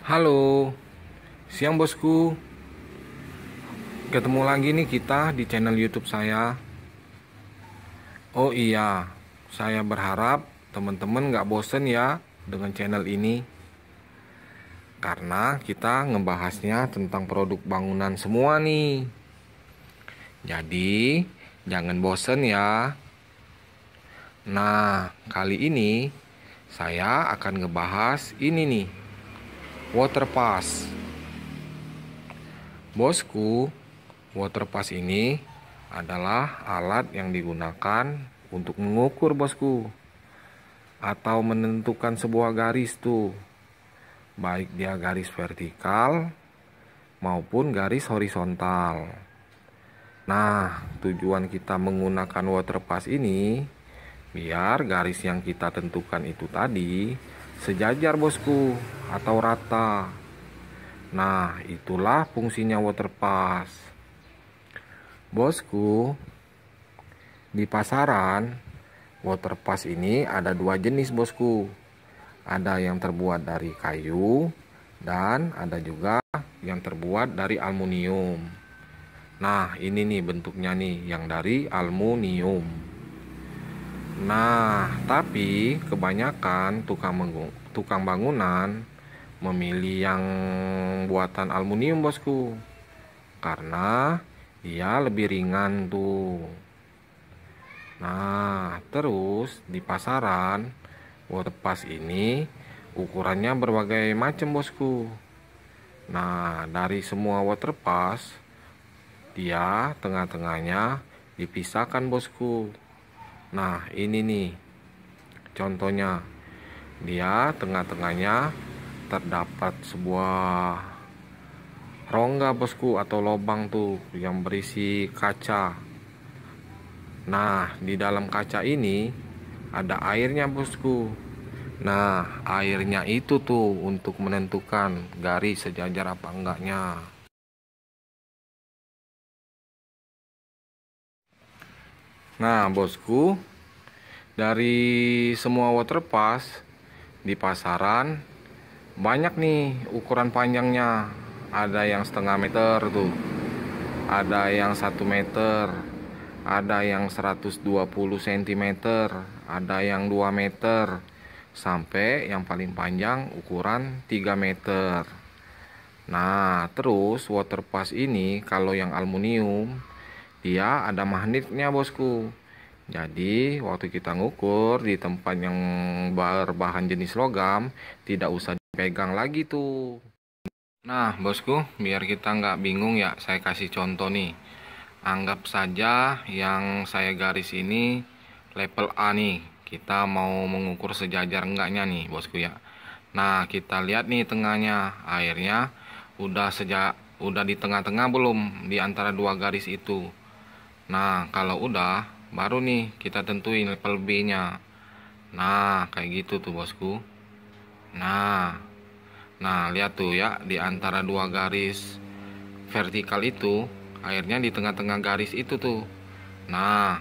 Halo, siang bosku. Ketemu lagi nih kita di channel YouTube saya. Oh iya, saya berharap teman-teman gak bosen ya dengan channel ini. Karena kita ngebahasnya tentang produk bangunan semua nih. Jadi, jangan bosen ya. Nah, kali ini saya akan ngebahas ini nih Waterpass. Bosku, waterpass ini adalah alat yang digunakan untuk mengukur bosku atau menentukan sebuah garis tuh baik dia garis vertikal maupun garis horizontal nah tujuan kita menggunakan waterpass ini biar garis yang kita tentukan itu tadi sejajar bosku atau rata nah itulah fungsinya water bosku di pasaran water ini ada dua jenis bosku ada yang terbuat dari kayu dan ada juga yang terbuat dari aluminium nah ini nih bentuknya nih yang dari aluminium Nah, tapi kebanyakan tukang tukang bangunan memilih yang buatan aluminium, Bosku. Karena ia lebih ringan tuh. Nah, terus di pasaran waterpass ini ukurannya berbagai macam, Bosku. Nah, dari semua waterpass dia tengah-tengahnya dipisahkan, Bosku. Nah, ini nih contohnya. Dia tengah-tengahnya terdapat sebuah rongga bosku atau lubang tuh yang berisi kaca. Nah, di dalam kaca ini ada airnya bosku. Nah, airnya itu tuh untuk menentukan garis sejajar apa enggaknya. Nah, bosku, dari semua waterpass di pasaran banyak nih ukuran panjangnya. Ada yang setengah meter tuh. Ada yang satu meter. Ada yang 120 cm, ada yang 2 meter, sampai yang paling panjang ukuran 3 meter. Nah, terus waterpass ini kalau yang aluminium dia ada magnetnya bosku jadi waktu kita ngukur di tempat yang berbahan jenis logam tidak usah dipegang lagi tuh nah bosku biar kita nggak bingung ya saya kasih contoh nih anggap saja yang saya garis ini level A nih kita mau mengukur sejajar enggaknya nih bosku ya nah kita lihat nih tengahnya airnya udah sejak udah di tengah-tengah belum di antara dua garis itu Nah, kalau udah, baru nih kita tentuin level B-nya. Nah, kayak gitu tuh bosku. Nah, nah lihat tuh ya di antara dua garis vertikal itu, akhirnya di tengah-tengah garis itu tuh. Nah,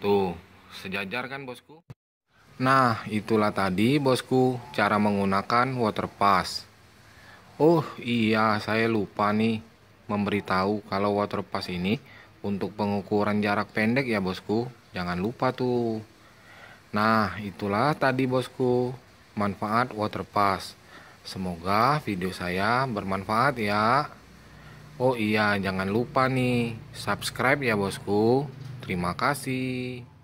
tuh sejajar kan bosku? Nah, itulah tadi bosku cara menggunakan water Oh iya, saya lupa nih memberitahu kalau water ini untuk pengukuran jarak pendek ya bosku, jangan lupa tuh. Nah, itulah tadi bosku manfaat waterpass Semoga video saya bermanfaat ya. Oh iya, jangan lupa nih subscribe ya bosku. Terima kasih.